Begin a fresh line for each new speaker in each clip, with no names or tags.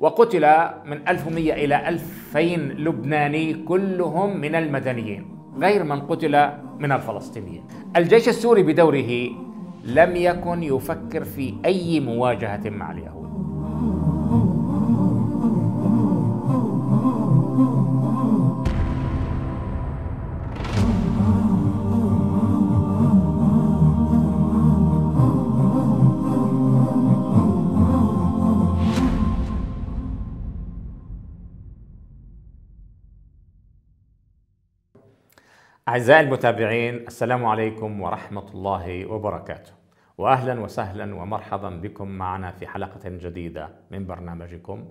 وقتل من 1100 إلى 2000 لبناني كلهم من المدنيين غير من قتل من الفلسطينيين الجيش السوري بدوره لم يكن يفكر في أي مواجهة مع اليهود أعزائي المتابعين السلام عليكم ورحمة الله وبركاته وأهلا وسهلا ومرحبا بكم معنا في حلقة جديدة من برنامجكم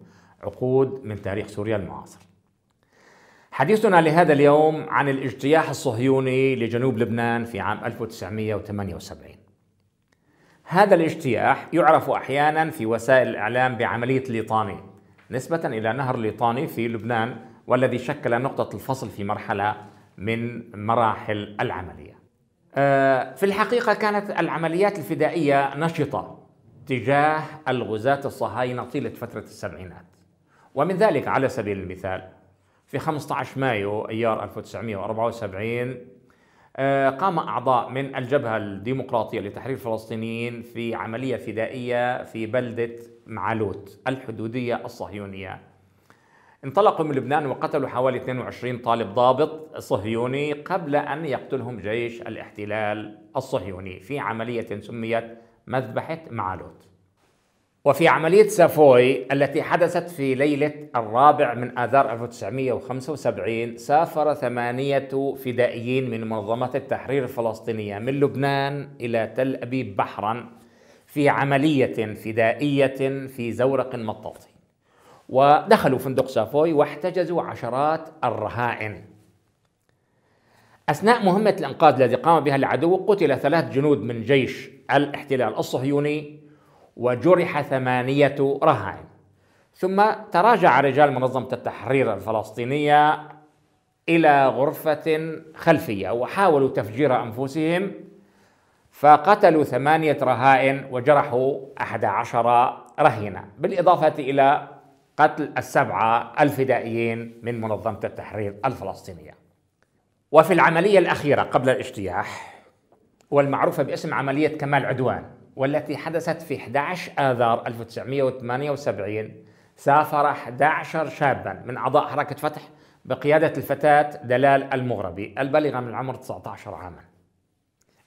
عقود من تاريخ سوريا المعاصر حديثنا لهذا اليوم عن الاجتياح الصهيوني لجنوب لبنان في عام 1978 هذا الاجتياح يعرف أحيانا في وسائل الإعلام بعملية ليطاني نسبة إلى نهر ليطاني في لبنان والذي شكل نقطة الفصل في مرحلة من مراحل العمليه. آه، في الحقيقه كانت العمليات الفدائيه نشطه تجاه الغزاة الصهاينه طيله فتره السبعينات. ومن ذلك على سبيل المثال في 15 مايو ايار 1974 آه، قام أعضاء من الجبهة الديمقراطية لتحرير الفلسطينيين في عملية فدائية في بلدة معالوت الحدودية الصهيونية انطلقوا من لبنان وقتلوا حوالي 22 طالب ضابط صهيوني قبل أن يقتلهم جيش الاحتلال الصهيوني في عملية سميت مذبحة معالوت وفي عملية سافوي التي حدثت في ليلة الرابع من آذار 1975 سافر ثمانية فدائيين من منظمة التحرير الفلسطينية من لبنان إلى تل أبيب بحرا في عملية فدائية في زورق مطاطي ودخلوا فندق سافوي واحتجزوا عشرات الرهائن أثناء مهمة الإنقاذ الذي قام بها العدو قتل ثلاث جنود من جيش الاحتلال الصهيوني وجرح ثمانية رهائن ثم تراجع رجال منظمة التحرير الفلسطينية إلى غرفة خلفية وحاولوا تفجير أنفسهم فقتلوا ثمانية رهائن وجرحوا أحد عشر رهينة بالإضافة إلى قتل السبعة الفدائيين من منظمة التحرير الفلسطينية وفي العملية الأخيرة قبل الاجتياح والمعروفة باسم عملية كمال عدوان والتي حدثت في 11 آذار 1978 سافر 11 شابا من أعضاء حركة فتح بقيادة الفتاة دلال المغربي البالغة من العمر 19 عاما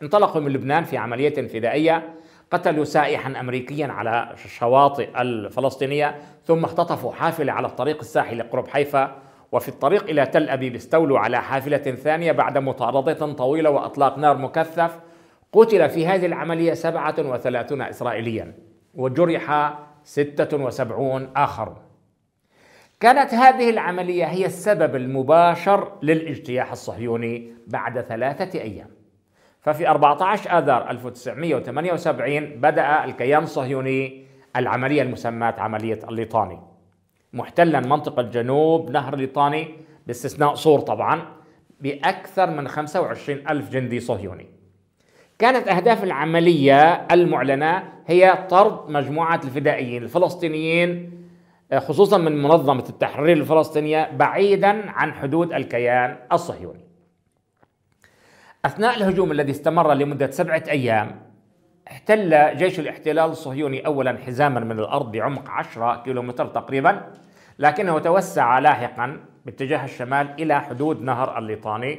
انطلقوا من لبنان في عملية فدائية قتلوا سائحا امريكيا على الشواطئ الفلسطينيه ثم اختطفوا حافله على الطريق الساحلي قرب حيفا وفي الطريق الى تل ابيب استولوا على حافله ثانيه بعد مطارده طويله واطلاق نار مكثف قتل في هذه العمليه 37 اسرائيليا وجرح 76 اخر. كانت هذه العمليه هي السبب المباشر للاجتياح الصهيوني بعد ثلاثه ايام. ففي 14 آذار 1978 بدأ الكيان الصهيوني العملية المسماة عملية الليطاني محتلا منطقة جنوب نهر الليطاني باستثناء صور طبعا بأكثر من 25 ألف جندي صهيوني كانت أهداف العملية المعلنة هي طرد مجموعة الفدائيين الفلسطينيين خصوصا من منظمة التحرير الفلسطينية بعيدا عن حدود الكيان الصهيوني أثناء الهجوم الذي استمر لمدة سبعة أيام احتل جيش الاحتلال الصهيوني أولا حزاما من الأرض بعمق 10 كيلومتر تقريبا لكنه توسع لاحقا باتجاه الشمال إلى حدود نهر الليطاني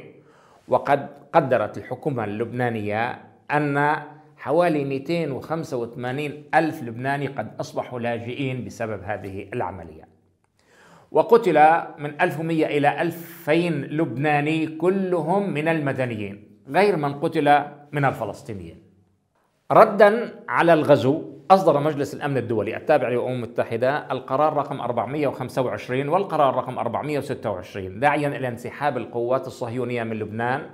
وقد قدرت الحكومة اللبنانية أن حوالي 285 ألف لبناني قد أصبحوا لاجئين بسبب هذه العملية وقتل من 1100 إلى 2000 لبناني كلهم من المدنيين غير من قتل من الفلسطينيين ردا على الغزو أصدر مجلس الأمن الدولي التابع للأمم المتحدة القرار رقم 425 والقرار رقم 426 داعيا إلى انسحاب القوات الصهيونية من لبنان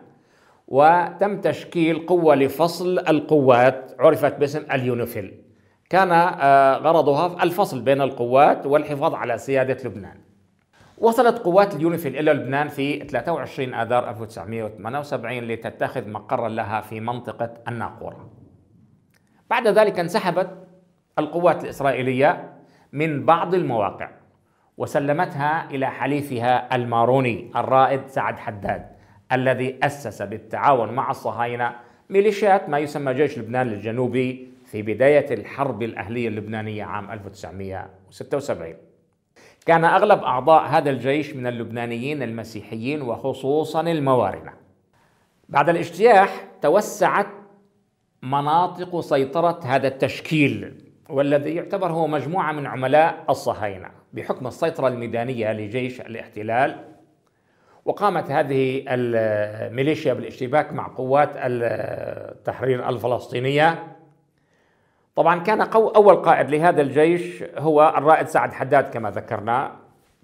وتم تشكيل قوة لفصل القوات عرفت باسم اليونيفيل كان آه، غرضها الفصل بين القوات والحفاظ على سيادة لبنان وصلت قوات اليونيفيل إلى لبنان في 23 آذار 1978 لتتخذ مقرا لها في منطقة الناقورة بعد ذلك انسحبت القوات الإسرائيلية من بعض المواقع وسلمتها إلى حليفها الماروني الرائد سعد حداد الذي أسس بالتعاون مع الصهاينة ميليشيات ما يسمى جيش لبنان الجنوبي في بداية الحرب الأهلية اللبنانية عام 1976 كان أغلب أعضاء هذا الجيش من اللبنانيين المسيحيين وخصوصا الموارنة بعد الاجتياح توسعت مناطق سيطرة هذا التشكيل والذي يعتبر هو مجموعة من عملاء الصهاينة بحكم السيطرة الميدانية لجيش الاحتلال وقامت هذه الميليشيا بالاشتباك مع قوات التحرير الفلسطينية طبعا كان قو أول قائد لهذا الجيش هو الرائد سعد حداد كما ذكرنا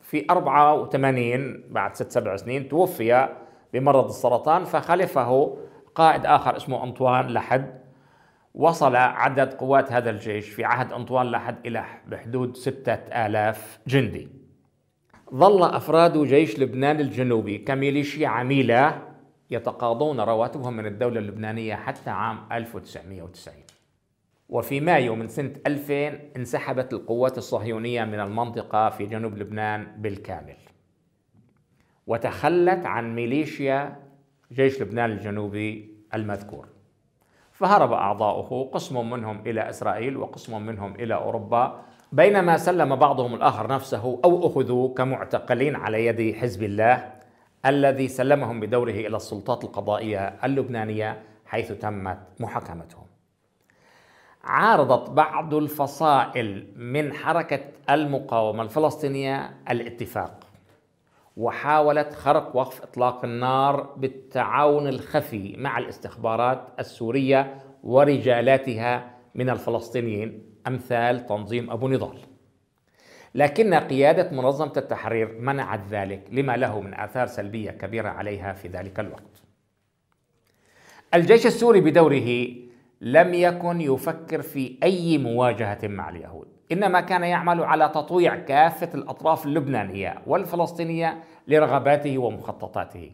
في 84 بعد ست سبع سنين توفي بمرض السرطان فخلفه قائد آخر اسمه أنطوان لحد وصل عدد قوات هذا الجيش في عهد أنطوان لحد إلى بحدود ستة آلاف جندي ظل أفراد جيش لبنان الجنوبي كميليشيا عميلة يتقاضون رواتبهم من الدولة اللبنانية حتى عام 1990 وفي مايو من سنة 2000 انسحبت القوات الصهيونية من المنطقة في جنوب لبنان بالكامل وتخلت عن ميليشيا جيش لبنان الجنوبي المذكور فهرب أعضاؤه قسم منهم إلى إسرائيل وقسم منهم إلى أوروبا بينما سلم بعضهم الآخر نفسه أو أخذوا كمعتقلين على يد حزب الله الذي سلمهم بدوره إلى السلطات القضائية اللبنانية حيث تمت محاكمتهم عارضت بعض الفصائل من حركة المقاومة الفلسطينية الاتفاق وحاولت خرق وقف إطلاق النار بالتعاون الخفي مع الاستخبارات السورية ورجالاتها من الفلسطينيين أمثال تنظيم أبو نضال لكن قيادة منظمة التحرير منعت ذلك لما له من آثار سلبية كبيرة عليها في ذلك الوقت الجيش السوري بدوره لم يكن يفكر في أي مواجهة مع اليهود إنما كان يعمل على تطويع كافة الأطراف اللبنانية والفلسطينية لرغباته ومخططاته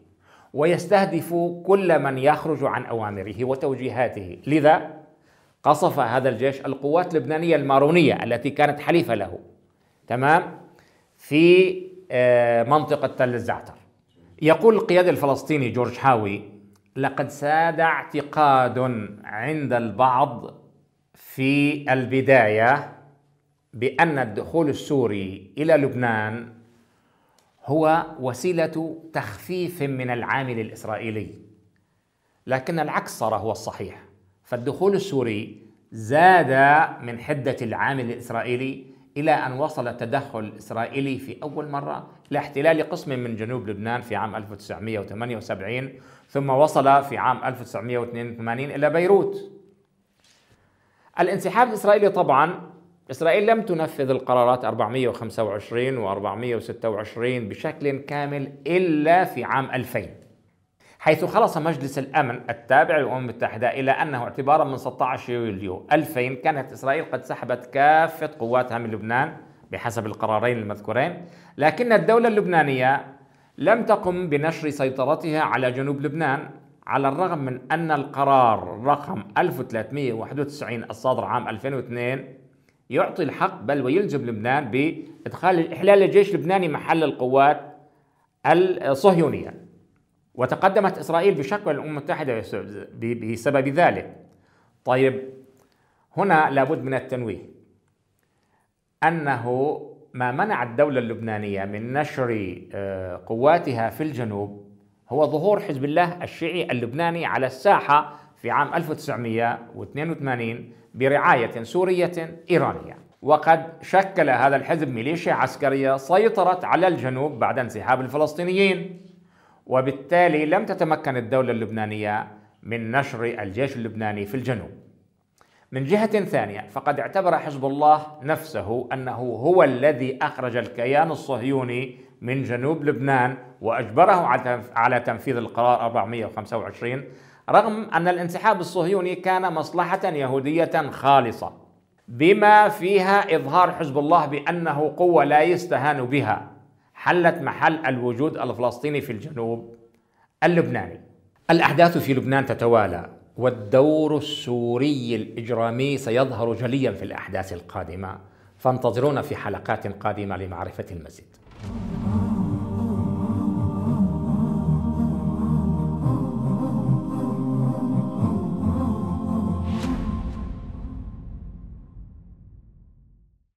ويستهدف كل من يخرج عن أوامره وتوجيهاته لذا قصف هذا الجيش القوات اللبنانية المارونية التي كانت حليفة له تمام في آه، منطقة تل الزعتر يقول القيادي الفلسطيني جورج حاوي لقد ساد اعتقاد عند البعض في البدايه بان الدخول السوري الى لبنان هو وسيله تخفيف من العامل الاسرائيلي لكن العكس صار هو الصحيح فالدخول السوري زاد من حده العامل الاسرائيلي إلى أن وصل تدخل إسرائيلي في أول مرة إلى احتلال قسم من جنوب لبنان في عام 1978 ثم وصل في عام 1982 إلى بيروت الانسحاب الإسرائيلي طبعا إسرائيل لم تنفذ القرارات 425 و426 بشكل كامل إلا في عام 2000 حيث خلص مجلس الأمن التابع للأمم المتحدة إلى أنه اعتبارا من 16 يوليو 2000 كانت إسرائيل قد سحبت كافة قواتها من لبنان بحسب القرارين المذكورين لكن الدولة اللبنانية لم تقم بنشر سيطرتها على جنوب لبنان على الرغم من أن القرار رقم 1391 الصادر عام 2002 يعطي الحق بل ويلزم لبنان بإدخال إحلال الجيش اللبناني محل القوات الصهيونية وتقدمت إسرائيل بشكوى للأمم المتحدة بسبب ذلك طيب هنا لابد من التنويه أنه ما منع الدولة اللبنانية من نشر آه، قواتها في الجنوب هو ظهور حزب الله الشيعي اللبناني على الساحة في عام 1982 برعاية سورية إيرانية وقد شكل هذا الحزب ميليشيا عسكرية سيطرت على الجنوب بعد انسحاب الفلسطينيين وبالتالي لم تتمكن الدولة اللبنانية من نشر الجيش اللبناني في الجنوب. من جهة ثانية فقد اعتبر حزب الله نفسه أنه هو الذي أخرج الكيان الصهيوني من جنوب لبنان وأجبره على تنفيذ القرار 425 رغم أن الانسحاب الصهيوني كان مصلحة يهودية خالصة بما فيها إظهار حزب الله بأنه قوة لا يستهان بها حلت محل الوجود الفلسطيني في الجنوب اللبناني الأحداث في لبنان تتوالى والدور السوري الإجرامي سيظهر جليا في الأحداث القادمة فانتظرونا في حلقات قادمة لمعرفة المزيد